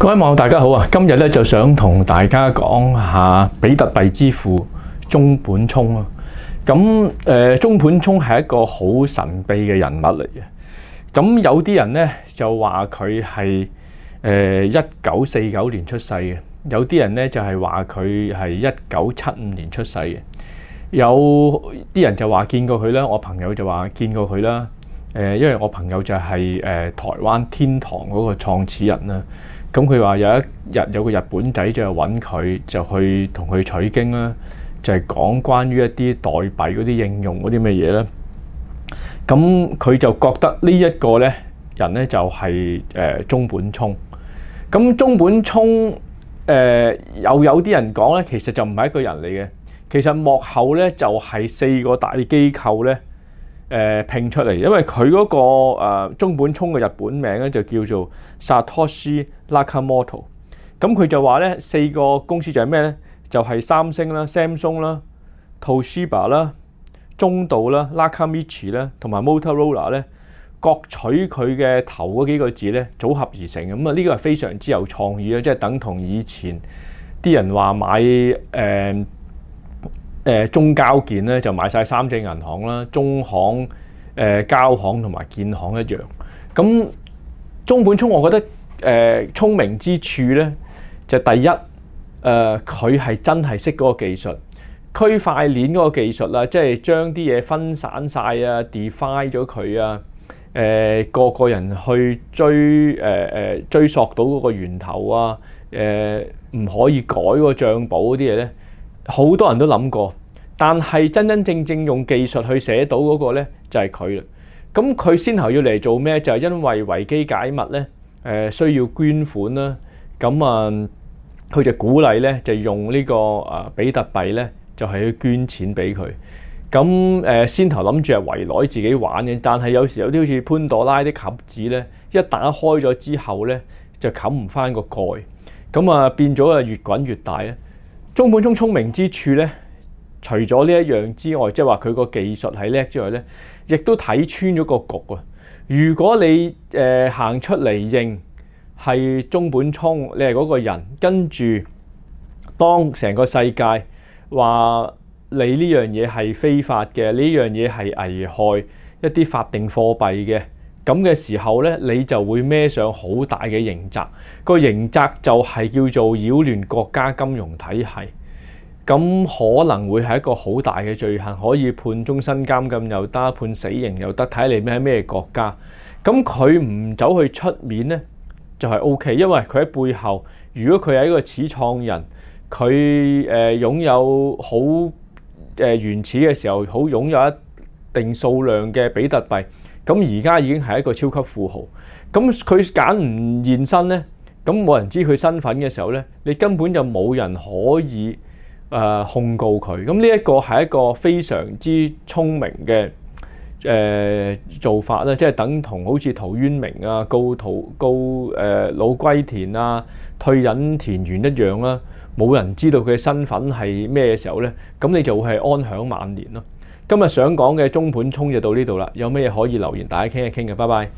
各位网友大家好啊！今日咧就想同大家讲下比特币之父中本聪啊！咁诶，中本聪系一个好神秘嘅人物嚟嘅。咁有啲人咧就话佢系诶一九四九年出世嘅，有啲人咧就系话佢系一九七五年出世嘅。有啲人就话见过佢啦，我朋友就话见过佢啦。诶，因为我朋友就系诶台湾天堂嗰个创始人啦。咁佢話有一日有個日本仔就嚟揾佢，就去同佢取經啦。就係講關於一啲代幣嗰啲應用嗰啲咩嘢咧。咁佢就覺得呢一個咧人咧就係誒中本聰。咁中本聰誒又有啲人講咧，其實就唔係一個人嚟嘅。其實幕後咧就係四個大機構咧。誒拼出嚟，因為佢嗰個中本聰嘅日本名咧就叫做 Satoshi Nakamoto，咁佢就話咧四個公司就係咩咧？就係三星啦、Samsung 啦、Toshiba 啦、中道啦、Nakamichi 啦，同埋 Motorola 咧，各取佢嘅頭嗰幾個字咧組合而成。咁啊，呢個係非常之有創意啊，即係等同以前啲人話買誒。誒中交建咧就買曬三隻銀行啦，中行、誒交行同埋建行一樣。咁中本聰，我覺得誒聰明之處咧，就第一誒佢係真係識嗰個技術，區塊鏈嗰個技術啦，即係將啲嘢分散曬啊 d e f i n e 咗佢啊，誒個個人去追誒誒追索到嗰個源頭啊，誒唔可以改個帳簿嗰啲嘢咧。好多人都諗過，但係真真正正用技術去寫到嗰個咧，就係佢啦。咁佢先頭要嚟做咩？就係因為維基解密咧，誒需要捐款啦。咁啊，佢就鼓勵咧，就用呢個啊比特幣咧，就係去捐錢俾佢。咁誒先頭諗住係圍內自己玩嘅，但係有時有啲好似潘多拉啲盒子咧，一打開咗之後咧，就冚唔翻個蓋，咁啊變咗啊越滾越大咧。中本聪聰明之處咧，除咗呢一樣之外，即係話佢個技術係叻之外咧，亦都睇穿咗個局啊！如果你誒行出嚟認係中本聪，你係嗰個人，跟住當成個世界話你呢樣嘢係非法嘅，呢樣嘢係危害一啲法定貨幣嘅。咁嘅時候咧，你就會孭上好大嘅刑責。個刑責就係叫做擾亂國家金融體系，咁可能會係一個好大嘅罪行，可以判終身監禁又得，判死刑又得，睇你咩咩國家。咁佢唔走去出面咧，就係 O K。因為佢喺背後，如果佢係一個始創人，佢誒擁有好誒原始嘅時候，好擁有一定數量嘅比特幣。咁而家已經係一個超級富豪，咁佢揀唔現身咧，咁冇人知佢身份嘅時候咧，你根本就冇人可以誒控告佢。咁呢一個係一個非常之聰明嘅誒做法咧，即係等同好似陶淵明啊、高陶高誒老歸田啊、退隱田園一樣啦，冇人知道佢身份係咩嘅時候咧，咁你就會係安享晚年咯。今日想講嘅中盤衝就到呢度啦，有咩可以留言大家傾一傾嘅，拜拜。